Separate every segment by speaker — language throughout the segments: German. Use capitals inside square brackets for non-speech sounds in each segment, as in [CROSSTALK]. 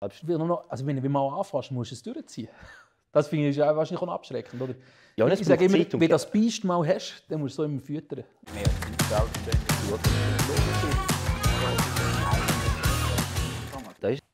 Speaker 1: Noch, also wenn, wenn du mal anfasst, musst du es durchziehen. [LAUGHS] Das finde ich wahrscheinlich auch abschreckend, oder? Ja, ich sage immer, Zeit wenn du das Biest mal hast, dann musst du es so immer füttern.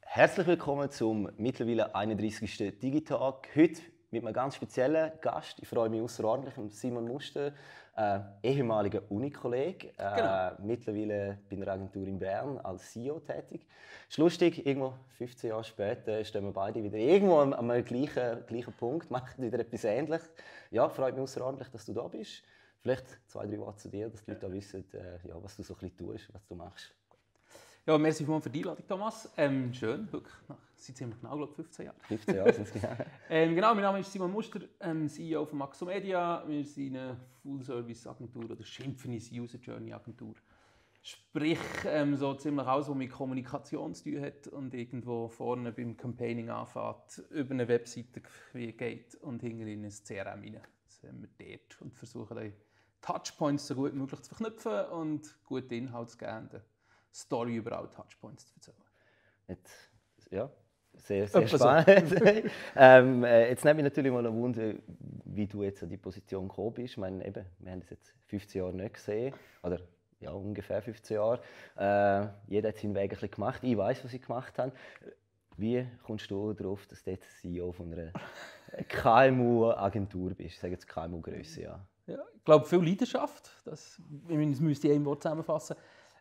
Speaker 2: Herzlich willkommen zum mittlerweile 31. Digitalk. Heute mit einem ganz speziellen Gast. Ich freue mich außerordentlich, Simon Muster, äh, ehemaliger Unikollege, äh, genau. mittlerweile bei einer Agentur in Bern als CEO tätig. Ist lustig, irgendwo 15 Jahre später stehen wir beide wieder irgendwo an am gleichen, gleichen Punkt, [LAUGHS] machen wieder etwas Ähnliches. Ja, freut mich außerordentlich, dass du da bist. Vielleicht zwei, drei Worte zu dir, dass die Leute da wissen, äh, ja, was du so ein bisschen tust, was du machst.
Speaker 1: Ja, merci für die Einladung, Thomas. Ähm, schön, wirklich, seit ziemlich genau, glaube 15 Jahre. 15 Jahre 15 Jahre. [LAUGHS] ähm, Genau, mein Name ist Simon Muster, ähm, CEO von Maxomedia. Wir sind eine Full-Service-Agentur oder schimpfen User-Journey-Agentur. Sprich, ähm, so ziemlich alles, was mit Kommunikation zu tun hat und irgendwo vorne beim Campaigning anfängt, über eine Webseite geht und hinten in ein CRM rein. Das haben wir dort und versuchen, Touchpoints so gut wie möglich zu verknüpfen und gute Inhalte zu geben Story über alle Touchpoints zu erzählen. Jetzt,
Speaker 2: ja, sehr, sehr Etwa spannend. So. [LAUGHS] ähm, äh, jetzt nehme ich natürlich mal eine wie du jetzt an die Position gekommen bist. Ich meine, eben, wir haben das jetzt 15 Jahre nicht gesehen. Oder ja, ungefähr 15 Jahre. Äh, jeder hat seinen Weg ein bisschen gemacht. Ich weiß, was ich gemacht habe. Wie kommst du darauf, dass du jetzt CEO von einer KMU-Agentur bist? Ich sage jetzt KMU-Größe, ja.
Speaker 1: ja. Ich glaube, viel Leidenschaft. Das, ich meine, das müsste ich in einem Wort zusammenfassen.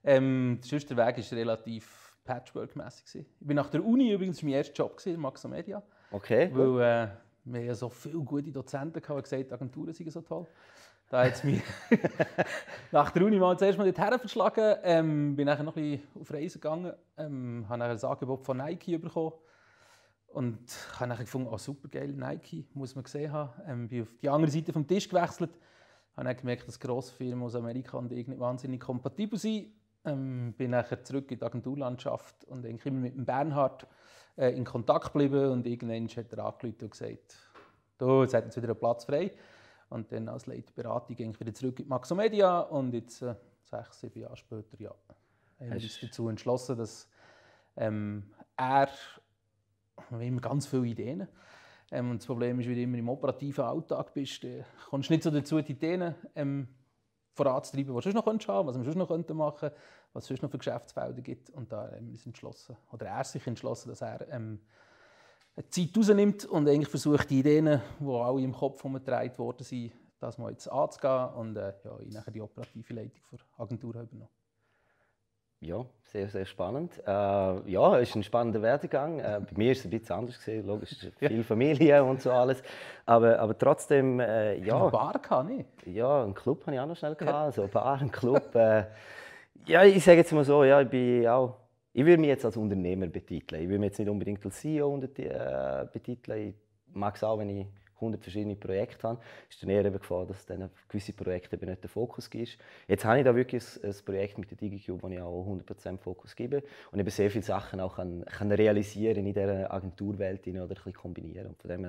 Speaker 1: Ähm, sonst der Weg war relativ patchwork-mässig. Ich war nach der Uni übrigens, mein erster Job, gewesen, Max Media. Okay. Weil äh, wir ja so viele gute Dozenten hatten, die gesagt die Agenturen seien so toll. Da hat es mich [LAUGHS] nach der Uni mal zuerst mal dorthin verschlagen. Ähm, bin dann noch ein bisschen auf Reisen gegangen. Ähm, habe nachher ein Angebot von Nike bekommen. Und habe nachher gefunden, oh, super geil, Nike, muss man gesehen haben. Ähm, bin auf die andere Seite vom Tisch gewechselt. Habe dann gemerkt, dass grosse Firmen aus Amerika und irgendwie wahnsinnig kompatibel sind. Ähm, bin nachher zurück in die Agenturlandschaft und eigentlich immer mit dem Bernhard äh, in Kontakt geblieben. Und irgendwann hat er angerufen und gesagt, du, jetzt hat uns wieder einen Platz frei. Und dann als Leitberatung ging ich wieder zurück in die Maxomedia und jetzt äh, sechs, sieben Jahre später, ja, haben wir uns dazu entschlossen, dass ähm, er, wir haben ganz viele Ideen, ähm, und das Problem ist, wenn du immer im operativen Alltag bist, äh, kommst du nicht so dazu, die Ideen ähm, voranzutreiben, was wir sonst noch haben was wir sonst noch machen könnten, was es sonst noch für Geschäftsfelder gibt. Und da haben ähm, wir uns entschlossen, oder er sich entschlossen, dass er ähm, Zeit rausnimmt und eigentlich versucht, die Ideen, die alle im Kopf herumgetragen worden sind, das mal jetzt anzugehen und äh, ja, ich nachher die operative Leitung der Agentur übernommen
Speaker 2: ja, sehr, sehr spannend. Äh, ja, es ist ein spannender Werdegang. Äh, bei mir war es ein bisschen anders gewesen, logisch, [LAUGHS] viel Familie und so alles. Aber, aber trotzdem, äh, ja. Eine Bar kann ich. Ja, einen Club habe ich auch noch schnell gehabt, also eine Bar, einen Club. Äh, ja, ich sage jetzt mal so, ja, ich bin auch. Ich will mich jetzt als Unternehmer betiteln. Ich würde mich jetzt nicht unbedingt als CEO äh, betiteln. Ich mag es auch, wenn ich 100 verschiedene Projekte habe, ist dann eher eben dass dann gewisse Projekte eben nicht der Fokus ist. Jetzt habe ich da wirklich ein, Projekt mit der DigiCube, das ich auch 100% Fokus gebe und eben sehr viele Sachen auch kann, kann realisieren in dieser Agenturwelt oder ein bisschen kombinieren. Und von dem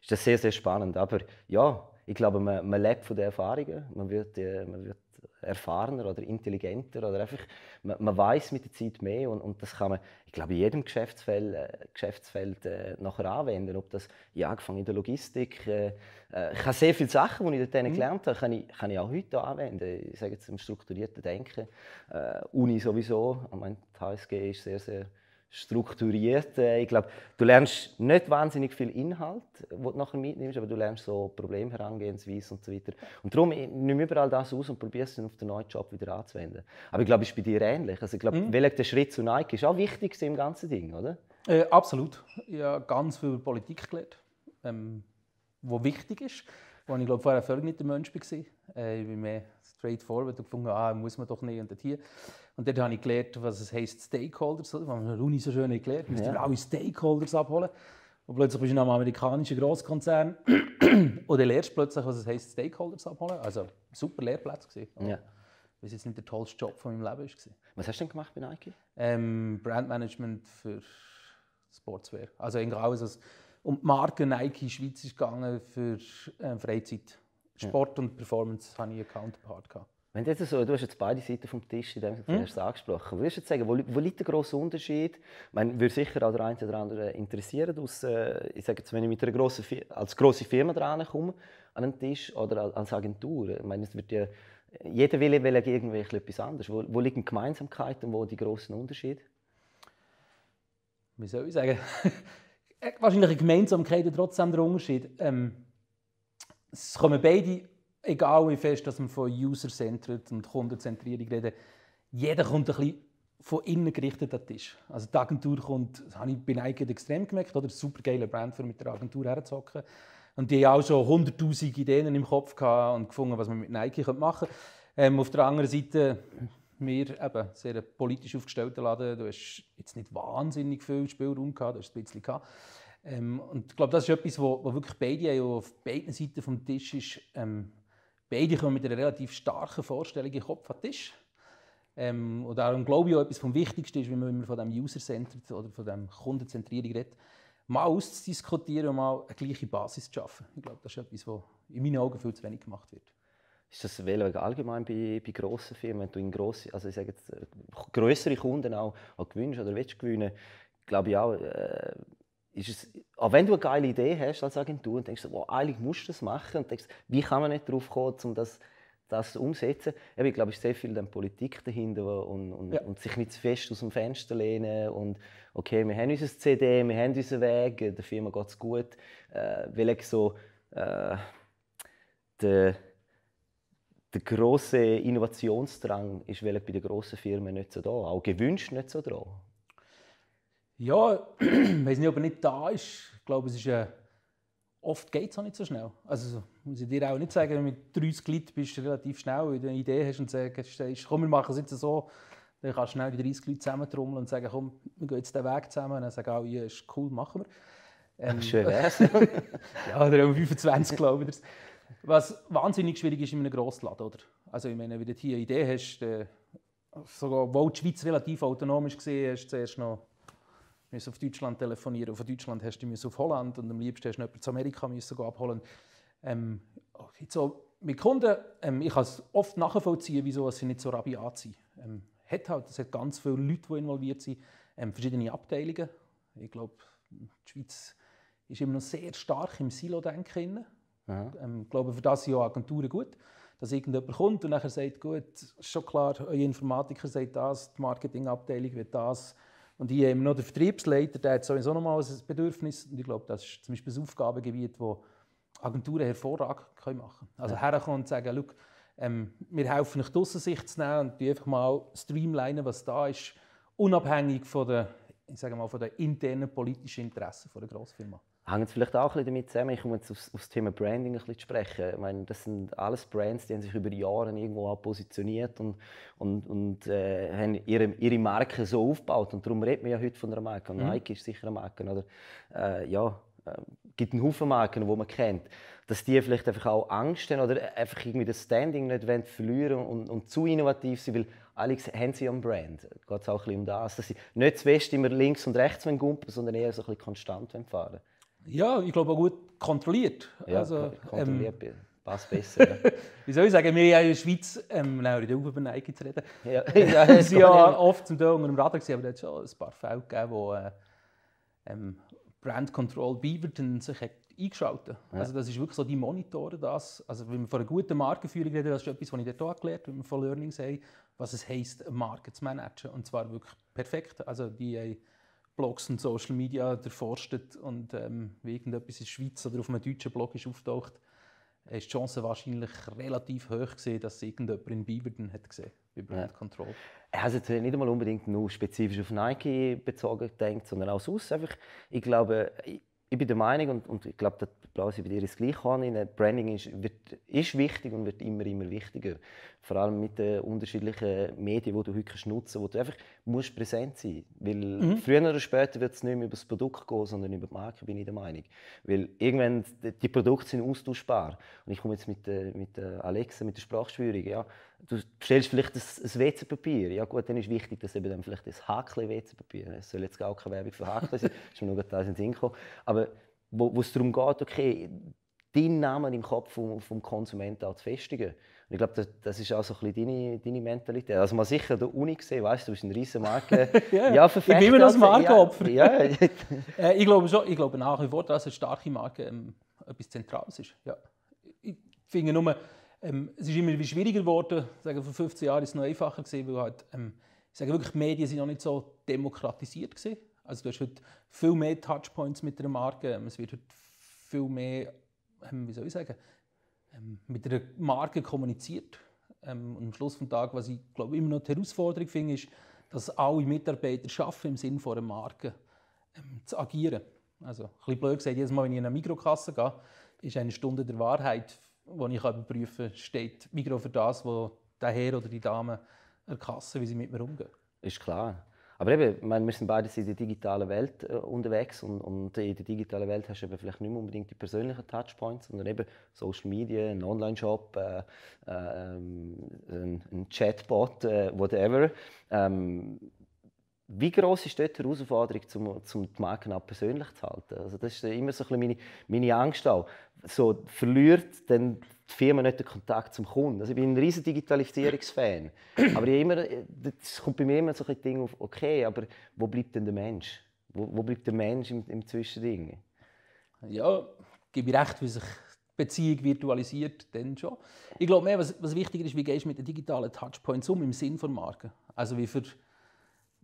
Speaker 2: ist das sehr, sehr spannend. Aber ja, ich glaube, man, man lebt von den Erfahrungen, man wird, äh, man wird erfahrener oder intelligenter oder einfach, man, man weiß mit der Zeit mehr und, und das kann man, ich glaube, in jedem Geschäftsfeld, äh, Geschäftsfeld äh, nachher anwenden, ob das, ja, angefangen in der Logistik, äh, äh, ich habe sehr viele Sachen, die ich dort mhm. gelernt habe, kann ich, kann ich auch heute anwenden, ich sage jetzt im strukturierten Denken, äh, Uni sowieso, ich meine, die HSG ist sehr, sehr strukturiert. Äh, ich glaube, du lernst nicht wahnsinnig viel Inhalt, den du nachher mitnimmst, aber du lernst so Probleme Problemherangehensweise und so weiter. Und darum nimm überall das aus und probierst es dann auf den neuen Job wieder anzuwenden. Aber ich glaube, es ist bei dir ähnlich. Also ich glaube, mhm. welcher der Schritt zu Nike ist auch wichtig im ganzen Ding, oder?
Speaker 1: Äh, absolut. Ich habe ganz viel über Politik gelernt, ähm, wo wichtig ist. Wo ich glaube, vorher völlig nicht der Mensch war. Äh, ich war mehr straightforward und gefunden, ah, muss man doch nicht und hier. Und dann habe ich gelernt, was es heisst Stakeholders, oder? was man in der Uni so schön erklärt, wir müssen ja. alle Stakeholders abholen. Und plötzlich bist du in einem amerikanischen Grosskonzern [CLEARS THROAT] und dann lernst du plötzlich, was es heisst Stakeholders abholen. Also super Lehrplatz gewesen. Ja. Was jetzt nicht der tollste Job von meinem Leben war. Was hast du denn gemacht bei Nike? Ähm, Brandmanagement für Sportswear. Also eigentlich alles, was um die Marke Nike in die Schweiz ist gegangen für äh, Freizeit. Sport und Performance habe ich einen Counterpart gehabt. Wenn jetzt so, du hast jetzt beide Seiten vom Tisch in
Speaker 2: dem mhm. hast du angesprochen. Würdest du jetzt sagen, wo, wo liegt der grosse Unterschied? Man würde sicher auch der eine oder andere interessieren, aus, äh, ich sage jetzt, wenn ich mit einer grossen, als grosse Firma dran komme an einen Tisch oder als Agentur. Ich meine, es wird ja, jeder will irgendwie etwas anderes. Wo, wo liegen Gemeinsamkeiten und wo die grossen Unterschiede?
Speaker 1: Wie soll ich sagen? [LAUGHS] Wahrscheinlich eine Gemeinsamkeit und trotzdem der Unterschied. Ähm, es kommen beide, egal wie fest dass man von User-Centered und Kundenzentrierung reden, jeder kommt ein bisschen von innen gerichtet an den Tisch. Also die Agentur kommt, das habe ich bei Nike extrem gemerkt, oder? super geile Brand, für mit der Agentur herzocken. Und die haben auch schon 100'000 Ideen im Kopf gehabt und gefunden, was man mit Nike machen könnte. Ähm, auf der anderen Seite, wir eben sehr politisch aufgestellte Laden, du hast jetzt nicht wahnsinnig viel Spielraum gehabt, du hast ein bisschen gehabt. Ähm, und ich glaube, das ist etwas, wo, wo wirklich beide ja auf beiden Seiten vom Tisch ist. Ähm, beide kommen mit einer relativ starken Vorstellung im Kopf an den Tisch. Ähm, und darum glaube ich auch, etwas vom Wichtigsten ist, wenn man von dem User-Centered oder von dem Kundenzentrierung redet, mal auszudiskutieren und mal eine gleiche Basis zu schaffen. Ich glaube, das ist etwas, was in meinen Augen viel zu wenig gemacht wird.
Speaker 2: Ist das allgemein bei, bei grossen Firmen, wenn du in grosse, also ich sage jetzt, äh, größere Kunden auch, auch gewünscht oder willst gewinnen, glaube ich auch, äh, ist es, auch wenn du eine geile Idee hast als Agentur und denkst, wow, eigentlich musst du das machen und denkst, wie kann man nicht drauf kommen, um das, das umzusetzen? Eben, ich glaube, es ist sehr viel dann Politik dahinter und, und, ja. und, sich nicht zu fest aus dem Fenster lehnen und okay, wir haben unser CD, wir haben unseren Weg, äh, der Firma geht es gut, äh, weil ich so äh, der der große Innovationsdrang ist bei den grossen
Speaker 1: Firmen nicht so da, auch gewünscht nicht so da. Ja, ich [CLEARS THROAT] weiß nicht, ob er nicht da ist. Ich glaube, es ist äh, oft geht es auch nicht so schnell. Also muss ich dir auch nicht sagen, wenn du mit 30 Leuten bist, relativ schnell, wenn du eine Idee hast und sagst, komm, wir machen es jetzt so, dann kannst du schnell mit 30 Leute zusammentrommeln und sagen, komm, wir gehen jetzt den Weg zusammen. Und dann sagen alle, ja, ist cool, machen wir. Ähm, Schön wär's. [LAUGHS] ja, oder um 25, glaube ich. Was wahnsinnig schwierig ist in einem Grossladen, oder? Also ich meine, wenn du hier eine Idee hast, dann, sogar, obwohl die Schweiz relativ autonom war, hast du zuerst noch musst auf Deutschland telefonieren, von Deutschland hast du auf Holland und am liebsten hast du jemanden zu Amerika müssen abholen ähm, so oh, mit Kunden, ähm, ich kann es oft nachvollziehen, wieso sie nicht so rabiat sind. Ähm, hat halt, es hat ganz viele Leute, die involviert sind, ähm, verschiedene Abteilungen. Ich glaube, die Schweiz ist immer noch sehr stark im Silo-Denken. Ja. Ähm, ich glaube, für das sind auch Agenturen gut, dass irgendjemand kommt und nachher sagt, gut, schon klar, euer Informatiker sagt das, die Marketingabteilung will das, und hier haben noch den Vertriebsleiter, der hat sowieso noch mal ein Bedürfnis. Und ich glaube, das ist zum Beispiel ein Aufgabengebiet, das Agenturen hervorragend machen können. Also ja. herkommen und sagen, ähm, wir helfen euch, die Aussicht zu nehmen und einfach mal streamlinen, was da ist, unabhängig von den, ich sage mal, von der internen politischen Interessen der Grossfirma
Speaker 2: hängt es vielleicht auch ein damit zusammen, ich komme jetzt aufs, aufs Thema Branding ein bisschen zu sprechen. Ich meine, das sind alles Brands, die haben sich über Jahre irgendwo auch positioniert und, und, und äh, haben ihre, ihre Marke so aufgebaut. Und darum reden wir ja heute von einer Marke. Und mhm. Nike ist sicher eine Marke. Oder, äh, ja, äh, gibt einen Haufen Marken, die man kennt. Dass die vielleicht einfach auch Angst haben oder einfach irgendwie das Standing nicht wollen, verlieren und, und zu innovativ sind, weil alle haben sie am Brand. Es geht auch ein bisschen um das, dass sie nicht zu fest immer links und rechts gumpen, sondern eher so ein bisschen
Speaker 1: konstant fahren wollen. Ja, ich glaube auch gut kontrolliert. Ja, also, ähm, kontrolliert ähm, passt besser. Ja. [LAUGHS] Ne? Wie soll ich sagen, wir haben in der Schweiz, ähm, nein, ich auf über Nike zu reden, ja, ja, [LAUGHS] [LAUGHS] sind ja oft zum Teil unter dem Radar gewesen, aber es schon ein paar Fälle gegeben, wo äh, ähm, Brand Control Beaverton sich hat eingeschaltet ja. Also das ist wirklich so, die monitoren das. Also wenn wir von einer guten Markenführung reden, das ist etwas, was ich dort auch gelernt habe, wenn wir von Learnings haben, was es heisst, eine zu managen. Und zwar wirklich perfekt. Also die Blogs und Social Media erforscht und ähm, wie irgendetwas in der Schweiz oder auf einem deutschen Blog ist auftaucht, ist die Chance wahrscheinlich relativ hoch gesehen, dass irgendjemand in Beaverton hat gesehen hat. Brand ja. Control.
Speaker 2: Er hat jetzt nicht einmal unbedingt nur spezifisch auf Nike bezogen gedacht, sondern auch sonst. Einfach, ich glaube, ich bin der Meinung, und, und ich glaube, das Blase bei dir ist gleich an, Branding ist, wird, ist wichtig und wird immer, immer wichtiger. Vor allem mit den unterschiedlichen Medien, die du heute nutzen kannst, wo du einfach musst präsent sein Weil mhm. früher oder später wird es nicht mehr über das Produkt gehen, sondern über die Marke, bin ich der Meinung. Weil irgendwann, die Produkte sind austauschbar. Und ich komme jetzt mit, äh, mit äh, Alexa, mit der Sprachschwörung, ja, du bestellst vielleicht ein, ein WC-Papier. Ja gut, dann ist wichtig, dass eben dann vielleicht das Hackle-WC-Papier. Es soll jetzt gar keine Werbung für Hackle sein, [LAUGHS] ist mir nur gerade in den Sinn gekommen. Aber wo, wo es darum geht, okay, deinen Namen im Kopf vom, vom Konsumenten auch zu festigen. Und ich glaube, das, das, ist auch so ein bisschen deine, deine Mentalität. Also mal sicher, der Uni gesehen, weißt du, du bist ein riesen Marke. [LAUGHS] ja, ja ich bin immer noch ein Markenopfer. Also, ja, ja. [LAUGHS] Äh,
Speaker 1: ich glaube schon, ich glaube nach wie vor, dass eine starke Marke ähm, etwas Zentrales ist. Ja. Ich finde nur, ähm, es ist immer schwieriger geworden. Sagen, vor 15 Jahren war es noch einfacher, gewesen, weil halt, ähm, ich sage wirklich, die Medien sind noch nicht so demokratisiert. Gewesen. Also du hast heute viel mehr Touchpoints mit einer Marke. Ähm, es wird heute viel mehr, ähm, wie soll ich sagen, ähm, mit einer Marke kommuniziert. Ähm, und am Schluss des Tages, was ich glaube, immer noch die Herausforderung finde, ist, dass alle Mitarbeiter schaffen im Sinne einer Marke zu agieren. Also, ein bisschen blöd gesagt, jedes Mal, wenn ich in eine Mikrokasse gehe, ist eine Stunde der Wahrheit wo ich überprüfen kann, steht Migros für das, was der Herr oder die Dame erkassen, wie sie mit mir umgehen.
Speaker 2: Ist klar. Aber eben, ich meine, wir sind beide in der digitalen Welt äh, unterwegs und, und, in der digitalen Welt hast du eben vielleicht nicht mehr unbedingt die persönlichen Touchpoints, sondern eben Social Media, einen Online-Shop, äh, äh, ähm, ein, ein Chatbot, äh, whatever. Ähm, wie groß ist dort die Herausforderung, um, um die Marken auch persönlich zu halten? Also das ist immer so ein bisschen meine, meine Angst auch. So, verliert dann die Firma nicht den Kontakt zum Kunden. Also ich bin ein riesen Digitalisierungsfan. aber ich immer, das kommt bei mir immer so ein Ding auf, okay, aber wo bleibt denn der Mensch? Wo, wo bleibt der Mensch im, im
Speaker 1: Zwischending? Ja, gebe ich recht, wie sich Beziehung virtualisiert, dann schon. Ich glaube mehr, was, was wichtiger ist, wie gehst du mit den digitalen Touchpoints um im Sinn von Marken? Also wie für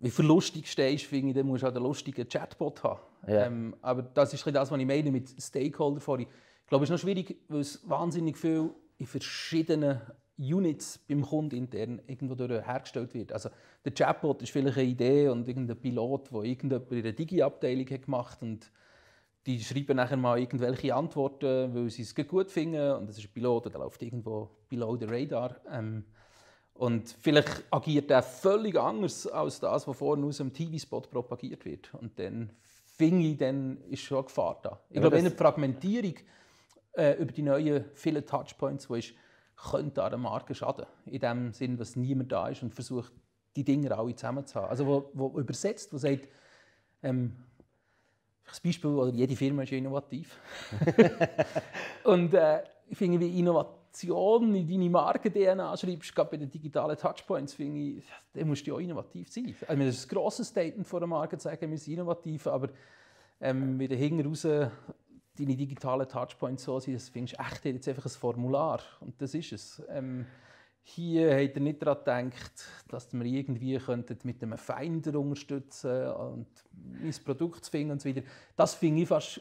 Speaker 1: wie für lustig stehst, finde ich, dann musst du auch einen lustigen Chatbot haben. Yeah. Ähm, aber das ist das, was ich meine mit Stakeholder vorhin. Ich glaube, es ist noch schwierig, weil es wahnsinnig viel in verschiedenen Units beim Kunden intern irgendwo hergestellt wird. Also der Chatbot ist vielleicht eine Idee und irgendein Pilot, der irgendjemand in der Digi-Abteilung gemacht hat und die schreiben nachher mal irgendwelche Antworten, weil sie es gut finden und das ist ein Pilot, der läuft irgendwo below the radar. Ähm, und vielleicht agiert er völlig anders als das, was vorne aus dem TV-Spot propagiert wird. Und dann finde ich, dann ist schon eine Gefahr da. Ich ja, glaube, in Fragmentierung äh, über die neuen vielen Touchpoints, die ist, könnte da der Marke schaden. In dem Sinn, dass niemand da ist und versucht, die Dinge alle zusammenzuhaben. Also, wo, wo übersetzt, wo sagt, ähm, das Beispiel, jede Firma ist innovativ. [LAUGHS] und äh, ich finde, wie innovativ Informationen in deine Marken-DNA schreibst, gerade bei den digitalen Touchpoints, finde ich, da musst du ja auch innovativ sein. Also, das ist ein grosses Statement von der Marke, zu sagen, wir sind innovativ, aber ähm, wieder hinten raus deine digitalen Touchpoints so sind, das findest du echt jetzt einfach ein Formular. Und das ist es. Ähm, hier hat er nicht daran gedacht, dass wir irgendwie mit einem Finder unterstützen und mein Produkt zu finden und so weiter. Das finde ich fast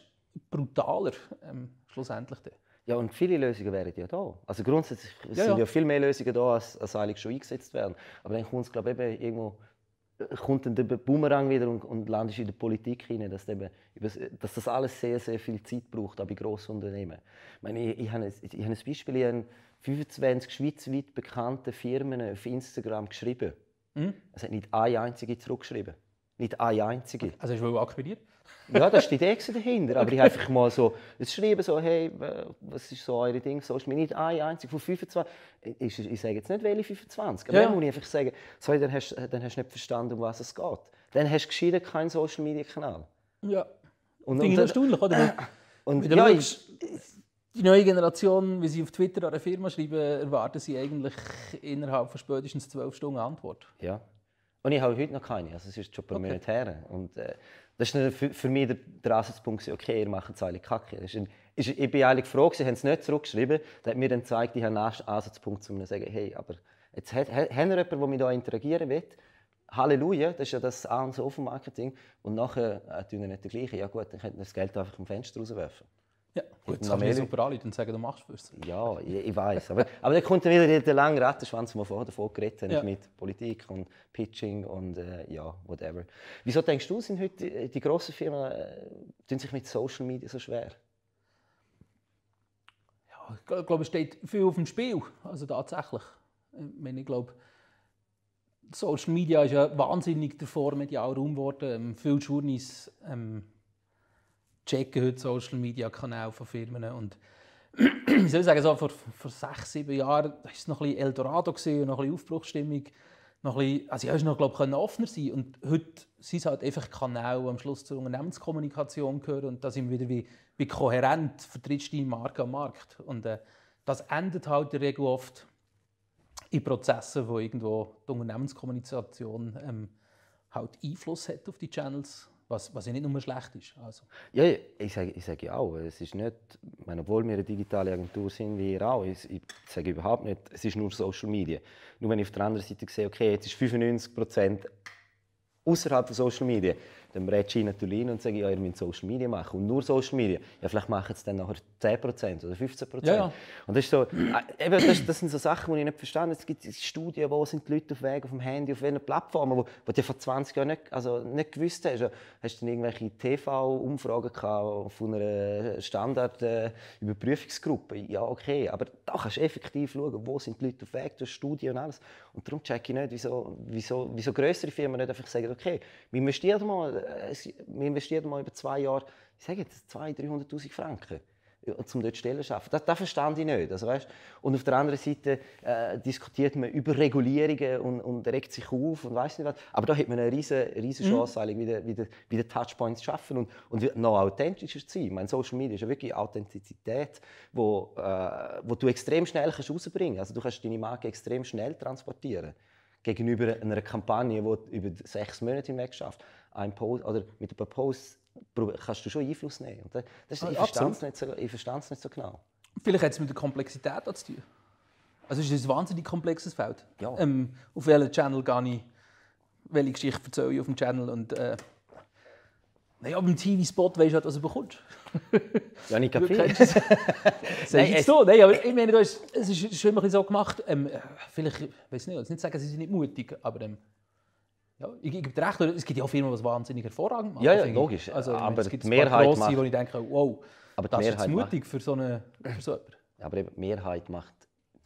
Speaker 1: brutaler ähm, schlussendlich. Dann.
Speaker 2: Ja, und viele Lösungen wären ja da. Also grundsätzlich ja, sind ja viel mehr Lösungen da, als, als eigentlich schon eingesetzt werden. Aber dann kommt es, glaube ich, irgendwo äh, kommt dann der Bumerang wieder und, und landest in der Politik hinein, dass, dass das alles sehr, sehr viel Zeit braucht, auch bei grossen Unternehmen. Ich, meine, ich, ich, habe, ein, ich habe ein Beispiel, ich habe 25 schweizweit bekannte Firmen auf Instagram geschrieben. Mhm. Es hat nicht eine einzige zurückgeschrieben. Nicht eine einzige. Also hast du akquiriert? ja, das ist die Idee dahinter. Aber ich habe einfach mal so ein so, hey, was ist so eure Ding? So ist mir nicht ein einziger von 25. Ich, ich sage jetzt nicht, welche 25. Aber ja. dann muss ich einfach sagen, sorry, dann hast, dann hast du nicht verstanden, um was es geht. Dann hast du geschieden keinen Social Media Kanal. Ja. Und, Finde ich erstaunlich, oder? [CLEARS THROAT] Und, und ja, ich,
Speaker 1: die neue Generation, wie sie auf Twitter an eine Firma schreiben, erwarten sie eigentlich innerhalb von spätestens zwölf Stunden eine Antwort. Ja.
Speaker 2: Und ich habe heute noch keine. Also es ist schon ein paar okay. Monate her. Und, äh, das war für, für mich der, der Ansatzpunkt, okay, ihr macht es alle kacke. Das ist ein, ist, ich bin eigentlich froh, sie haben es nicht zurückgeschrieben. Das hat mir dann gezeigt, ich habe einen Ansatzpunkt, um zu sagen, hey, aber jetzt hat, wir jemanden, der mit hier interagieren will. Halleluja, das ist ja das A und so vom Marketing. Und nachher äh, tun sie nicht das Gleiche. Ja gut, dann könnten wir das Geld einfach vom Fenster rauswerfen. Ja, gut, das kannst du super alle, dann sagen, du machst es. Ja, ich, ich weiß. Aber, aber dann kommt dann wieder der lange Rattenschwanz, den wir vorher davon geredet haben, ja. mit Politik und Pitching und äh, ja, whatever. Wieso denkst du, sind heute die, die grossen Firmen äh,
Speaker 1: tun sich mit Social Media so schwer? Ja, ich glaube, es steht viel auf dem Spiel. Also tatsächlich. Äh, ich, meine, ich glaube, Social Media ist ja wahnsinnig davor medial Raum geworden. Ähm, viele Journeys ähm, checken heute Social Media Kanäle von Firmen und [CLEARS THROAT] ich soll sagen, so vor, vor sechs, sieben Jahren war es noch ein bisschen Eldorado und noch ein bisschen Aufbruchsstimmung. Noch ein bisschen, also ja, es noch, glaube ich, offener sein Und heute sind es halt einfach Kanäle, die am Schluss zur Unternehmenskommunikation gehören. Und da sind wir wieder wie, wie kohärent, vertrittst deine Marke am Markt. Und äh, das endet halt in der Regel oft in Prozessen, wo irgendwo die Unternehmenskommunikation ähm, halt Einfluss hat auf die Channels was, was ja nicht nur schlecht ist. Also.
Speaker 2: Ja, ich sage ich sag auch, es ist nicht, meine, obwohl wir eine digitale Agentur sind, wie ihr auch, ich, ich sage überhaupt nicht, es ist nur Social Media. Nur wenn ich auf der anderen Seite sehe, okay, jetzt ist 95 außerhalb von Social Media, dann rede ich natürlich und sage, ja, ihr müsst Social Media machen und nur Social Media. Ja, vielleicht machen es dann nachher 10% oder 15%. Ja, ja. Und das, ist so, äh, eben, das, das, sind so Sachen, die ich nicht verstehe. Es gibt Studien, wo sind die Leute auf Weg, auf dem Handy, auf welchen Plattformen, wo, wo du vor 20 Jahren nicht, also nicht gewusst hast. Also, hast du irgendwelche TV-Umfragen von einer Standard-Überprüfungsgruppe? Ja, okay, aber da kannst du effektiv schauen, wo sind die Leute auf Weg, durch Studien und alles. Und darum checke ich nicht, wieso, wieso, wieso größere Firmen nicht einfach sagen, okay, wir investieren mal, äh, wir investieren mal über zwei Jahre, ich sage jetzt 200'000, 300'000 Franken äh, um dort Stellen zu arbeiten. Das, das verstand ich nicht. Also, weißt? Und auf der anderen Seite äh, diskutiert man über Regulierungen und, und regt sich auf und weiß nicht was. Aber da hat man eine riesige, riesige mhm. Chance, mhm. wieder, wieder, wieder Touchpoints zu schaffen und, und noch authentischer zu sein. Ich meine, Social Media ist ja wirklich Authentizität, wo, äh, wo du extrem schnell kannst rausbringen kannst. Also, du kannst deine Marke extrem schnell transportieren gegenüber einer Kampagne, die über sechs Monate hinweg schafft. Ein Post, oder mit ein paar Posts kannst du schon
Speaker 1: Einfluss nehmen. Und das, ist, ah, ich verstehe es nicht, so, nicht so genau. Vielleicht hat es mit der Komplexität zu tun. Also es ist ein wahnsinnig komplexes Feld. Ja. Ähm, auf welchen Channel gehe ich, welche Geschichte erzähle ich auf dem Channel und... Äh, naja, beim TV-Spot weißt du halt, was du bekommst. ja, nicht kapiert. [LAUGHS] Nein, es so. Nein, aber ich meine, es ist schon immer so gemacht. Ähm, äh, vielleicht, ich weiß nicht, ich will nicht sagen, sie sind nicht mutig, aber ähm, ja, ich gebe dir recht, es gibt ja auch Firmen, die wahnsinnig hervorragend machen. Ja, ja also, logisch. Also, aber es gibt die Mehrheit grosse, macht... wo ich denke, wow, aber das ist mutig für so eine für so
Speaker 2: Aber eben, die Mehrheit macht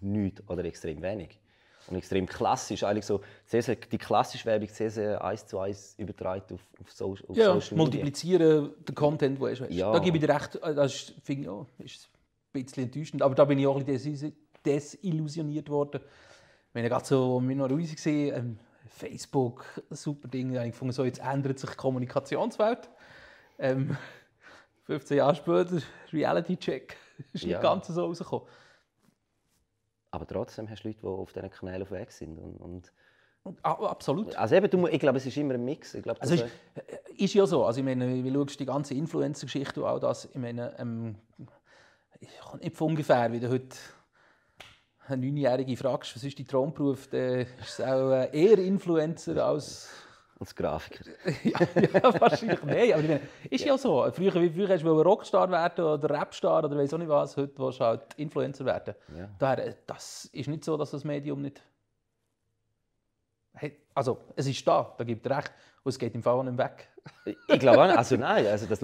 Speaker 2: nichts oder extrem wenig. Und extrem klassisch, eigentlich so, sehr, sehr, die klassische Werbung sehr, sehr eins zu eins übertragen auf, auf, so, auf ja, Social Media.
Speaker 1: multiplizieren den Content, den du hast. Ja. Da gebe ich dir recht, äh, das finde ich ja, ist ein bisschen enttäuschend. Aber da bin ich auch ein bisschen desillusioniert worden. Wenn Ich meine, gerade so, als wir noch raus waren, Facebook, super Dinge. Ich fand so, jetzt ändert sich die Kommunikationswelt. Ähm, 15 [LAUGHS] Jahre später, Reality-Check, [LAUGHS] ist ja. nicht ganz so rausgekommen.
Speaker 2: Aber trotzdem hast du Leute, die auf diesen Kanälen auf Weg sind. Und,
Speaker 1: und ah, absolut. Also eben, du, ich glaube, es ist immer ein Mix. Ich glaube, also ist, äh, ist, ja so. Also ich meine, wie schaust die ganze Influencer-Geschichte und all das? Ich meine, ähm, ich komme nicht von ungefähr, wie du heute eine Neunjährige fragst, was ist dein Traumberuf, dann ist es auch äh, eher Influencer als... Als Grafiker. [LAUGHS] ja, ja, wahrscheinlich mehr. Aber ich meine, ist ja, so. Früher, wie früher hast du Rockstar werden oder Rapstar oder weiss auch nicht was. Heute willst du halt Influencer werden. Ja. Daher, äh, das ist nicht so, dass das Medium nicht... Hey, also, es ist da, da gibt es recht. Und es geht im Fall auch nicht weg. ich glaube auch nicht. Also nein, also das,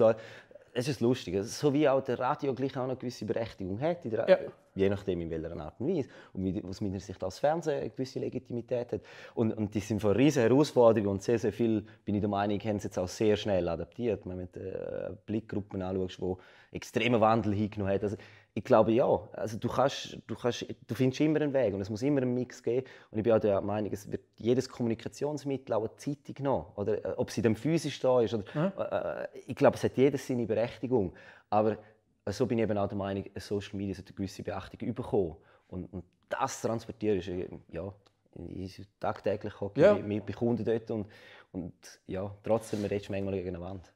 Speaker 2: es ist lustig. Also, so wie auch der Radio gleich auch eine gewisse Berechtigung hat, ja. je nachdem in welcher Art und Weise. Und wie, aus meiner Sicht als Fernsehen eine gewisse Legitimität hat. Und, und die sind von riesen Herausforderungen und sehr, sehr viel, bin ich der Meinung, haben sie jetzt auch sehr schnell adaptiert. Wenn du äh, Blickgruppen anschaut, die extremen Wandel hingenommen haben. Also, ich glaube ja. Also du, kannst, du, kannst, du findest immer einen Weg und es muss immer einen Mix geben. Und ich bin auch der Meinung, es wird jedes Kommunikationsmittel auch eine Zeitung genommen. Oder äh, ob sie dann physisch da ist. Oder, mhm. ich glaube, es hat jedes seine Berechtigung. Aber so bin ich eben auch der Meinung, Social Media sollte eine gewisse Beachtung bekommen. Und, und das transportieren ist ja, ich tagtäglich hocke ja. mit Kunden dort und, und ja, trotzdem redest du manchmal gegen eine Wand.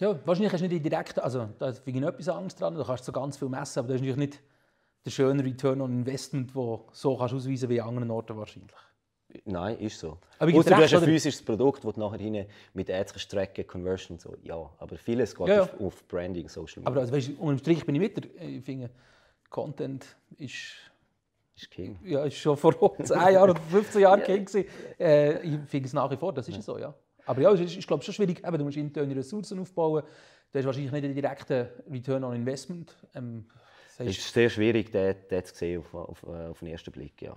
Speaker 1: Ja, wahrscheinlich hast du nicht direkt, also da ist etwas Angst dran, du kannst so ganz viel messen, aber das ist natürlich nicht der schöne Return on Investment, den so kannst ausweisen wie an anderen Orten wahrscheinlich.
Speaker 2: Nein, ist so. Aber Ausser, du hast ein physisches Produkt, das du nachher hinein mit Ads kannst tracken, Conversion so. Ja, aber vieles geht ja, auf, auf, Branding, Social Media. Aber also,
Speaker 1: weißt, unterm Strich bin ich mit Ich finde, Content ist... Ist King. Ja, ist schon vor 10 [LAUGHS] Jahren oder 15 Jahren King Äh, ich finde es nach wie vor, das ist ja. so, ja. Aber ja, es ist, ist glaube schon schwierig. Eben, du musst interne Ressourcen aufbauen. Du hast wahrscheinlich nicht den direkten Return on Investment. Ähm, es
Speaker 2: ist sehr schwierig, das, zu sehen auf, auf, äh, auf den ersten Blick. Ja.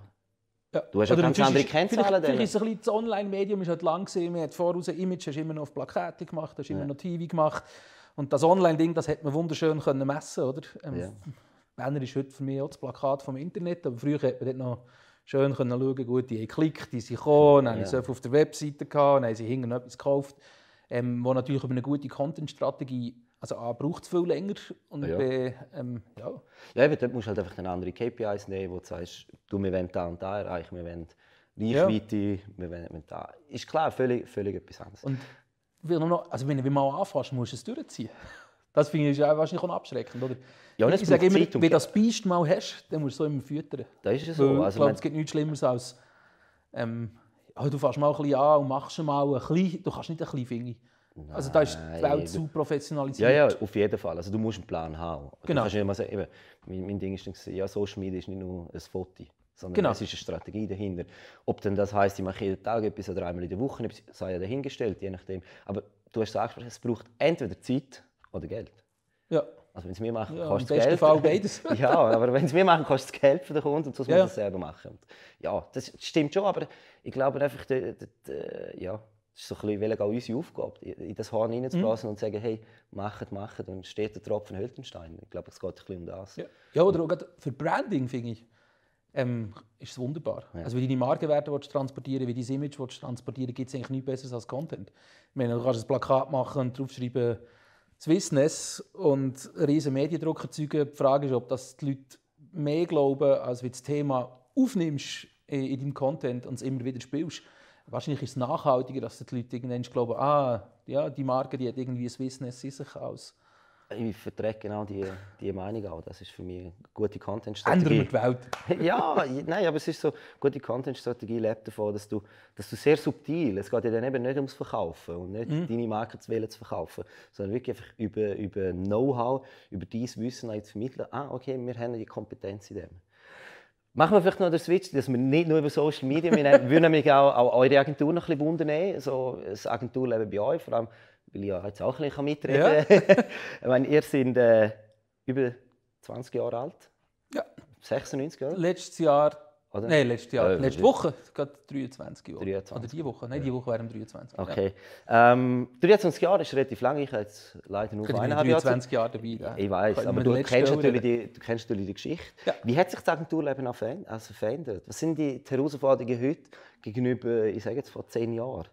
Speaker 2: Ja. Du hast Oder ganz andere Kennzahlen. Vielleicht, vielleicht
Speaker 1: ist das Online-Medium ist halt lang gesehen. Man hat voraus ein Image, hast immer noch auf Plakate gemacht, hast ja. immer noch TV gemacht. Und das Online-Ding, das hätte man wunderschön können messen, können. Ähm, ja. Banner ist heute für mich auch das Plakat vom Internet, aber früher hat man dort noch schön können schauen gut, die haben geklickt, die sind gekommen, dann ja. haben sie auf der Webseite gehabt, dann haben sie hinten etwas gekauft, ähm, wo natürlich über eine gute Content-Strategie also A braucht es viel länger und ja. B, ähm, ja.
Speaker 2: Ja, eben, dort musst du halt einfach andere KPIs nehmen, wo du sagst, du, wir wollen da und da erreichen, wir wollen Reichweite, ja. wir wollen da.
Speaker 1: Ist klar, völlig, völlig etwas anderes. Und wenn du, noch, also wenn du mal anfängst, musst du es durchziehen. Das finde ich auch wahrscheinlich auch abschreckend, oder? Ja, ich sage immer, wenn du das Biest mal hast, dann musst du es immer füttern. Das ist ja so. also, ich glaube, es gibt nichts Schlimmeres als... Ähm, oh, du fährst mal ein bisschen an und machst mal ein bisschen... Du kannst nicht ein bisschen Finger. Nein, also da ist die Welt zu professionalisiert. Ja, ja,
Speaker 2: auf jeden Fall. Also du musst einen Plan haben. Genau. Du kannst sagen, mein, mein Ding ist, ja, so Media ist nicht nur ein Foto, sondern genau. es ist eine Strategie dahinter. Ob denn das heisst, ich mache jeden Tag etwas oder dreimal in der Woche sei ja dahingestellt, je nachdem. Aber du hast es gesagt, es braucht entweder Zeit oder Geld. Ja. Also wenn es mir machen, ja, kannst du Geld. Fall beides. [LAUGHS] ja, aber wenn es mir machen, kannst du das Geld für den Kunden und sonst ja. muss es selber machen. Und ja, das stimmt schon, aber ich glaube halt einfach, die, die, die, ja, das ist so ein bisschen auch unsere Aufgabe, in das Horn reinzublasen mhm. und zu sagen, hey, machet,
Speaker 1: machet, und steht der Tropfen Hültenstein. Ich glaube, es geht ein bisschen um das. Ja, ja oder auch für Branding, finde ich, ähm, ist es wunderbar. Ja. Also wie deine Markenwerte transportieren, wie dein Image transportieren, gibt es eigentlich nichts Besseres als Content. Ich meine, du kannst ein Plakat machen und draufschreiben, Swissness und riesen Mediendruck erzeugen. Die Frage ist, ob das die Leute mehr glauben, als wenn du das Thema aufnimmst in deinem Content und es immer wieder spielst. Wahrscheinlich ist es nachhaltiger, dass die Leute irgendwann glauben, ah, ja, die Marke die hat irgendwie Swissness in sich als ich vertrete genau diese die Meinung auch. Das ist für mich eine gute Content-Strategie. Ändern mit
Speaker 2: die Welt. ja, nein, aber es ist so, gute Content-Strategie lebt davon, dass du, dass du sehr subtil, es geht ja dann eben nicht ums Verkaufen und nicht mhm. deine Marke zu wählen, zu verkaufen, sondern wirklich einfach über, über Know-how, über dein Wissen zu vermitteln. Ah, okay, wir haben die Kompetenz in dem. Machen wir vielleicht noch den Switch, dass wir nicht nur über Social Media, wir würden nämlich auch, auch eure Agentur noch ein bisschen wundern, so das Agenturleben bei euch, vor allem weil ich ja jetzt auch ein bisschen mitreden kann. Ja. [LAUGHS] ich meine, ihr seid äh, über 20 Jahre alt. Ja. 96,
Speaker 1: oder? Letztes Jahr. Oder? Nein, letztes Jahr. Äh, letzte Woche, gerade 23 Jahre. 23. Oder die Woche. Nein, ja. die Woche wären 23. Okay. Ja. Ähm, 23 Jahre ist relativ lang. Ich habe jetzt leider nur eine 23 Jahre dabei. Ja. Ich weiß, aber du kennst, natürlich
Speaker 2: die, du kennst natürlich die Geschichte. Wie hat sich das Agenturleben also verändert? Was sind die Herausforderungen heute gegenüber, ich sage jetzt, vor 10
Speaker 1: Jahren?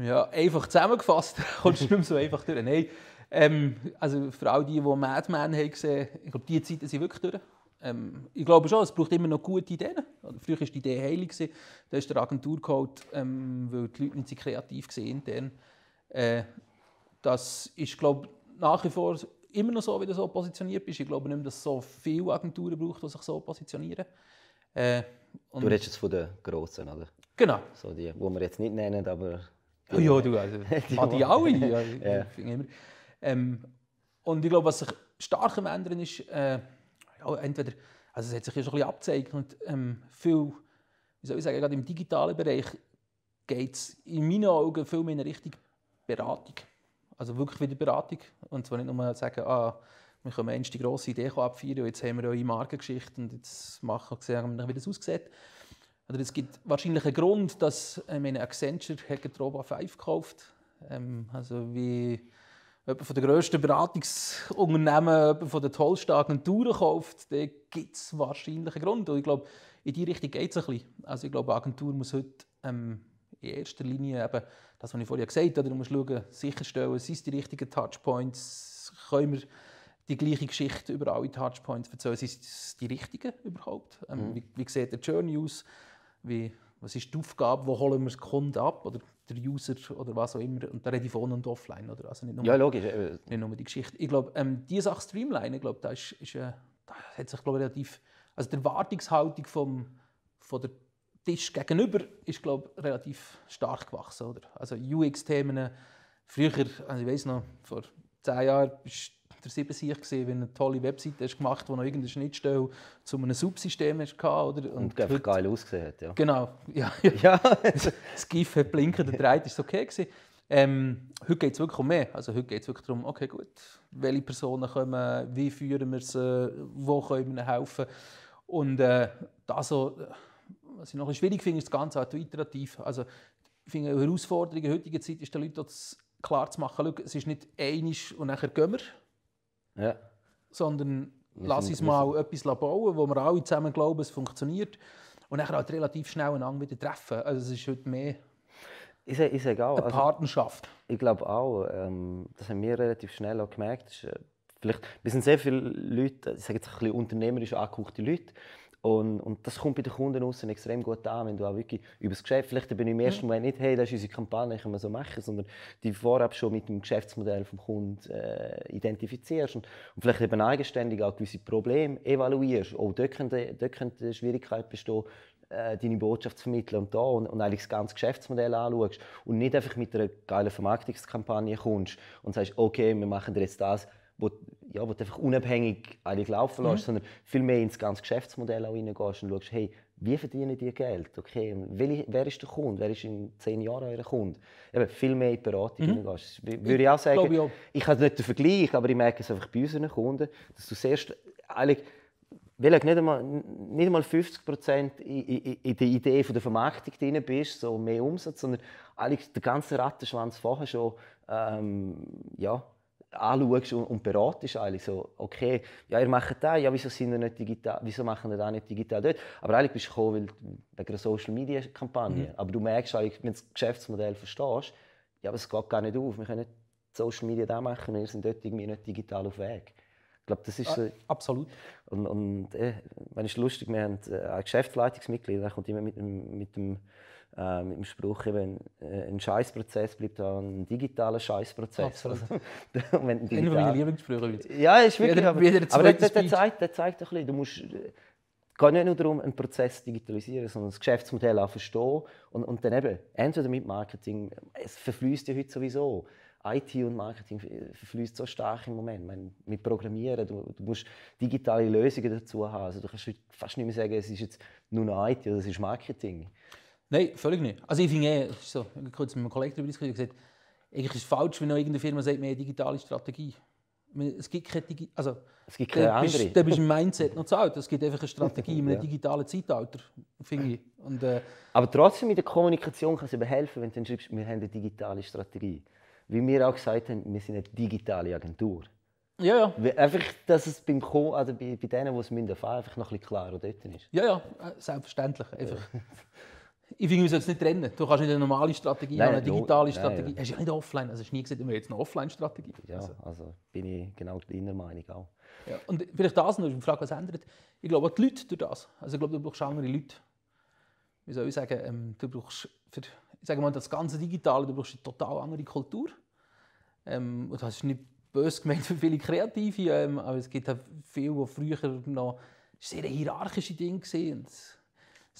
Speaker 1: Ja, einfach zusammengefasst, [LAUGHS] kommst du nicht mehr so einfach durch. Nein, ähm, also für all die, die Mad Men haben gesehen haben, ich glaube, die Zeiten sind wirklich durch. Ähm, ich glaube schon, es braucht immer noch gute Ideen. Früher war die Idee heilig. Da ist der Agentur geholt, ähm, weil die Leute nicht so kreativ waren. Äh, das ist, glaube nach wie vor immer noch so, wie du so positioniert bist. Ich glaube nicht, dass es so viele Agenturen braucht, die sich so positionieren. Äh, du redest
Speaker 2: jetzt von den Grossen, oder? Genau. So die, die wir jetzt nicht nennen, aber ja, ja du, also, [LAUGHS] die, ah, die alle. Ja, ja.
Speaker 1: Immer. Ähm, und ich glaube, was sich stark am Ändern ist, äh, ja, entweder, also es hat sich ja schon ein bisschen abgezeigt und ähm, viel, wie soll ich sagen, gerade im digitalen Bereich geht es in meinen Augen viel mehr in Richtung Beratung. Also wirklich wieder Beratung. Und zwar nicht nur sagen, ah, wir können eine grosse Idee abfeiern und jetzt haben wir eure Markengeschichte und jetzt machen wir, wie das aussieht oder also es gibt wahrscheinlich einen Grund, dass ähm, Accenture Troba 5 gekauft ähm, Also wie jemand von den grössten Beratungsunternehmen jemand von den tollsten Agenturen kauft, dann gibt es wahrscheinlich einen Grund. Und ich glaube, in diese Richtung geht es ein bisschen. Also ich glaube, eine Agentur muss heute ähm, in erster Linie eben, das, was ich vorher gesagt habe, du musst schauen, sicherstellen, sind es die richtigen Touchpoints, können wir die gleiche Geschichte über alle Touchpoints erzählen, sind es die richtigen überhaupt? Ähm, mhm. wie, wie sieht der Journey aus? wie, was ist die Aufgabe, wo holen wir den Kunden ab oder der User oder was auch immer. Und da rede ich von und offline, oder? Also nicht nur, ja, logisch. Äh, äh. Nicht nur die Geschichte. Ich glaube, ähm, diese Sache Streamline, ich glaube, da, ist, ist, äh, da hat sich glaube ich, relativ, also die Erwartungshaltung vom, von der Tisch gegenüber ist, glaube ich, relativ stark gewachsen, oder? Also UX-Themen, äh, früher, also ich weiß noch, vor zehn Jahren bist der Siebensieg gesehen, wenn eine tolle Webseite hast gemacht, wo noch irgendeine Schnittstelle zu einem Subsystem hatte. Und, und einfach geil ausgesehen hat, ja. Genau, [LAUGHS] ja. ja. [LAUGHS] das GIF hat blinken, der Dreit ist okay gewesen. Ähm, heute geht es wirklich um mehr. Also heute geht es wirklich darum, okay gut, welche Personen kommen, wie führen wir sie, wo können wir ihnen helfen. Und äh, das so, was ich noch schwierig finde, ist das Ganze auch iterativ. Also ich finde, eine Herausforderung in der heutigen Zeit ist den Leuten das klar zu machen, schau, es ist nicht einisch und nachher gehen wir. Ja. Sondern wir lass uns mal etwas bauen, wo wir alle zusammen glauben, es funktioniert. Und dann halt relativ schnell einander wieder treffen. Also es ist heute mehr
Speaker 2: ist, ist egal. eine also Partnerschaft. Also, ich glaube auch, ähm, das haben wir relativ schnell auch gemerkt. Ist, äh, vielleicht, wir sind sehr viele Leute, ich sage jetzt ein bisschen unternehmerisch angehauchte Leute, und, und das kommt bei den Kunden außen extrem gut an, wenn du auch wirklich über das Geschäft, vielleicht bin ich im mhm. ersten Moment nicht, hey, das ist unsere Kampagne, können wir so machen, sondern die vorab schon mit dem Geschäftsmodell vom Kunden äh, identifizierst und, und, vielleicht eben eigenständig auch gewisse Probleme evaluierst. Oh, dort könnte, dort könnte eine Schwierigkeit bestehen, äh, deine Botschaft zu vermitteln und da und, und, eigentlich das ganze Geschäftsmodell anschaust und nicht einfach mit einer geilen Vermarktungskampagne kommst und sagst, okay, wir machen dir jetzt das, wo, ja, wo du einfach unabhängig eigentlich laufen lässt, mhm. sondern viel mehr ins ganze Geschäftsmodell auch reingehst und schaust, hey, wie verdienen die Geld? Okay, welche, wer ist der Kunde? Wer ist in zehn Jahren euer Kunde? Eben, viel mehr in die Beratung mhm. reingehst. Würde ich auch sagen, ich, auch. ich habe nicht den Vergleich, aber ich merke es einfach bei unseren Kunden, dass du zuerst eigentlich weil nicht einmal, nicht einmal 50 in, in, in, der Idee von der Vermarktung drin bist, so mehr Umsatz, sondern eigentlich den ganzen Rattenschwanz vorher schon ähm, ja, anschaust und, und beratest eigentlich so, okay, ja, ihr macht das, ja, wieso sind ihr nicht digital, wieso machen ihr das nicht digital dort? Aber eigentlich bist du gekommen, weil, wegen einer Social-Media-Kampagne. Mhm. Aber du merkst eigentlich, wenn du das Geschäftsmodell verstehst, ja, aber es geht gar nicht auf, wir können nicht Social-Media da machen, wir sind dort irgendwie nicht digital auf Weg. Ich glaube, das ist ah, so. absolut. Und, und äh, wenn es lustig, wir haben äh, ein Geschäftsleitungsmitglied, der kommt immer mit, mit dem äh, mit dem Spruch, wenn äh, ein Scheißprozess bleibt auch ein digitaler Scheißprozess. Also, und [LAUGHS] wenn digital... Einer meiner Lieblingssprüche. Ja, ist wirklich. aber aber der, der, zeigt, der zeigt ein bisschen, du musst, äh, geht nicht nur darum, einen Prozess zu digitalisieren, sondern das Geschäftsmodell auch verstehen und, und dann eben, entweder mit Marketing, es verfließt ja heute sowieso. IT und Marketing verfließt so stark im Moment. Meine, mit Programmieren, du, du, musst digitale Lösungen dazu haben. Also du kannst
Speaker 1: fast nicht mehr sagen, es ist jetzt nur noch IT oder es ist Marketing. Nein, völlig nicht. Also ich finde eh, so, ich habe kurz mit einem Kollegen darüber diskutiert, gesagt, eigentlich ist es falsch, wenn noch irgendeine Firma sagt, mehr digitale Strategie. Es gibt keine, Digi also, es gibt keine da bist, da bist im Mindset noch zu alt. Es gibt einfach eine Strategie in [LAUGHS] einem ja. digitalen Zeitalter, finde ich. Und, äh,
Speaker 2: Aber trotzdem in der Kommunikation kann es eben helfen, wenn du schreibst, wir haben eine digitale Strategie. Wie wir auch gesagt haben, wir sind eine digitale Agentur. Ja, ja. Einfach, dass es beim Co oder also bei, bei denen, die es erfahren müssen, einfach noch ein bisschen klarer dort ist.
Speaker 1: Ja, ja, äh, selbstverständlich. Einfach. [LAUGHS] ich finde, wir sollten es nicht trennen. Du kannst nicht eine normale Strategie nein, eine digitale nein, Strategie. Nein, ja. Hast du nicht offline, also hast du nie gesagt, wir jetzt eine Offline-Strategie. Ja, also.
Speaker 2: also. bin ich genau deiner Meinung auch.
Speaker 1: Ja, und vielleicht das noch, ich frage, was ändert. Ich glaube auch die Leute durch das. Also ich glaube, du brauchst andere Leute. Wie soll ich sagen, ähm, du brauchst für ich sage mal, das ganze Digitale, du brauchst eine total andere Kultur. Ähm, und das ist nicht böse gemeint für viele Kreative, ähm, aber es gibt auch halt viele, die früher noch sehr hierarchische Dinge gesehen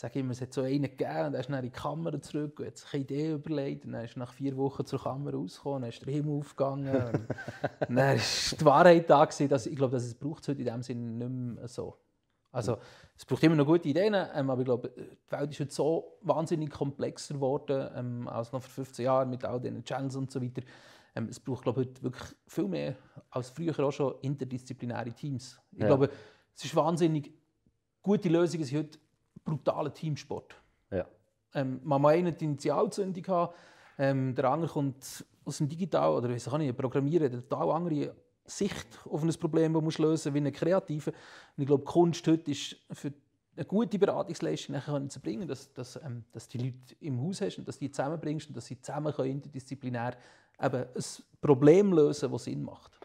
Speaker 1: sage immer, es hat so einen gegeben und er ist dann in die Kamera zurück und hat sich eine Idee überlegt und dann ist nach vier Wochen zur Kamera rausgekommen, dann ist der Himmel aufgegangen und [LAUGHS] dann war die Wahrheit da gewesen, dass ich glaube, dass es braucht es heute in dem Sinne nicht mehr so. Also es braucht immer noch gute Ideen, ähm, aber ich glaube, äh, die Welt ist heute so wahnsinnig komplexer geworden ähm, als noch vor 15 Jahren mit all diesen Channels und so weiter. Ähm, es braucht glaube ich, heute wirklich viel mehr als früher auch schon interdisziplinäre Teams. Ich ja. glaube, es ist wahnsinnig gute Lösungen dass heute brutaler Teamsport. Ja. Ähm, man hat eine Initialzündung haben, ähm, der andere kommt aus dem Digital oder weiß ich nicht, Programmieren, eine total andere Sicht auf ein Problem, das man lösen muss, wie eine Kreative. Und ich glaube, Kunst heute ist für eine gute Beratungsleistung nachher zu bringen, dass, dass, ähm, dass die Leute im Haus hast und dass die zusammenbringst und dass sie zusammen können, interdisziplinär eben ein Problem lösen, das Sinn macht.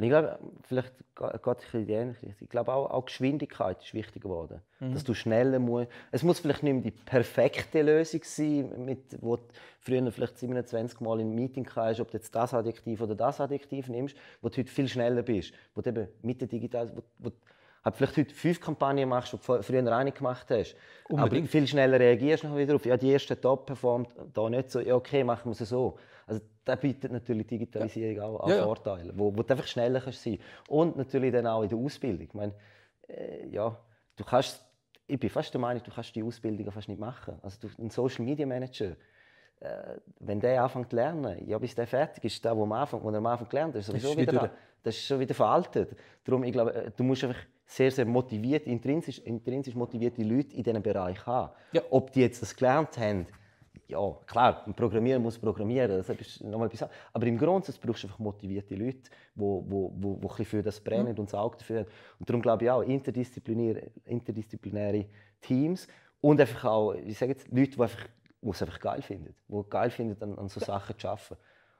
Speaker 2: Und ich glaube, vielleicht geht es in die Ich glaube auch, auch Geschwindigkeit ist wichtig geworden. Mhm. Dass du schneller musst. Es muss vielleicht nicht mehr die perfekte Lösung sein, mit, wo du früher vielleicht 27 Mal in ein Meeting kannst, ob du jetzt das Adjektiv oder das Adjektiv nimmst, wo du heute viel schneller bist. Wo du eben mit der Digital, wo, wo halt vielleicht heute fünf Kampagnen machst, die du früher eine gemacht hast. Unbedingt. Aber viel schneller reagierst du wieder auf, ja, die erste top performt, da nicht so, ja, okay, machen wir es so. Also da bietet natürlich Digitalisierung ja. auch, an ja, Vorteile, wo, wo du einfach schneller kannst sein Und natürlich dann auch in der Ausbildung. Ich meine, äh, ja, du kannst, ich bin fast der Meinung, du kannst die Ausbildung fast nicht machen. Also du, ein Social Media Manager, äh, wenn der anfängt zu lernen, ja, bis der fertig ist, der, wo am Anfang, wo er am Anfang gelernt hat, ist sowieso wieder, wieder das ist schon wieder veraltet. Darum, ich glaube, äh, du musst einfach sehr, sehr motiviert, intrinsisch, intrinsisch motivierte Leute in diesem Bereich haben. Ja. Ob die jetzt das gelernt haben, ja, klar, Programmieren muss programmieren, das ist nochmal etwas Aber im Grundsatz brauchst du einfach motivierte Leute, die, die, die, die für das brennen mhm. und das Auge dafür haben. Und darum glaube ich auch, interdisziplinäre, interdisziplinäre Teams und einfach auch, ich sage jetzt, Leute, die, einfach, die es einfach geil finden, die geil finden, an, an so Sachen zu arbeiten.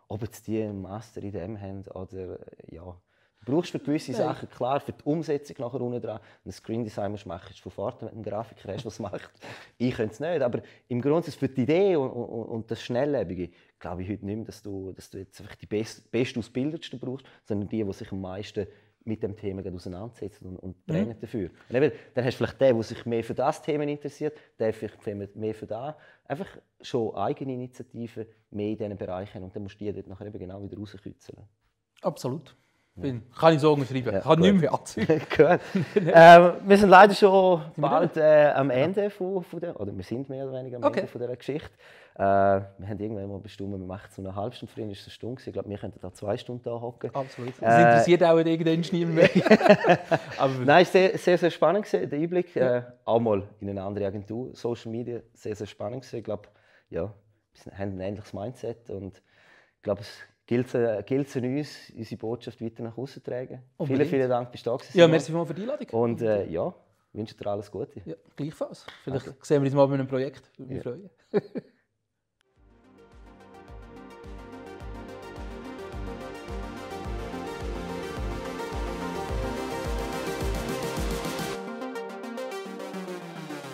Speaker 2: Ob jetzt die einen Master in dem haben oder, ja, Du brauchst für gewisse Sachen, klar, für die Umsetzung nachher unten dran. Ein Screen Design musst du machen, ist von Vorteil, wenn ein Grafiker hast, was macht. [LAUGHS] Ich könnte es nicht, aber im Grunde für die Idee und, und, und das Schnelllebige glaube ich heute nicht mehr, dass du, dass du jetzt einfach die best, bestausgebildetsten brauchst, sondern die, die sich am meisten mit dem Thema auseinandersetzen und, und mhm. brennen mhm. dafür. Und eben, dann hast du vielleicht den, der sich mehr für das Thema interessiert, der vielleicht mehr für das. Einfach schon eigene Initiativen mehr in diesen Bereichen und dann musst du die dort nachher eben genau wieder rauskitzeln.
Speaker 1: Absolut bin. Kann ich so unterschreiben. Ja, ich habe nichts mehr anziehen. [LAUGHS] [LAUGHS] ähm,
Speaker 2: wir sind leider schon bald äh, am Ende von, von der, oder wir sind mehr oder weniger am okay. Ende von dieser Geschichte. Äh, wir haben irgendwann mal bestimmt, wir machen es so eine halbe Stunde. Früher war es eine Stunde. Ich glaube, wir könnten da zwei Stunden hocken. Absolut. Äh, das interessiert
Speaker 1: auch irgendwann niemand mehr. [LAUGHS]
Speaker 2: Aber Nein, es war sehr, sehr, sehr spannend, gewesen, der Einblick. Ja. Äh, auch mal in eine andere Agentur. Social Media, sehr, sehr spannend. Gewesen. Ich glaube, ja, wir haben ein ähnliches Mindset. Und ich glaube, gilt es an äh, uns, unsere Botschaft weiter nach außen zu tragen. Unbedingt. Vielen, vielen Dank, dass du da warst. Ja, merci für die Einladung. Und äh, ja, wünsche dir alles
Speaker 1: Gute. Ja, gleichfalls. Vielleicht Danke. sehen wir uns mal bei einem Projekt. Ich Würde mich ja. freuen. [LAUGHS]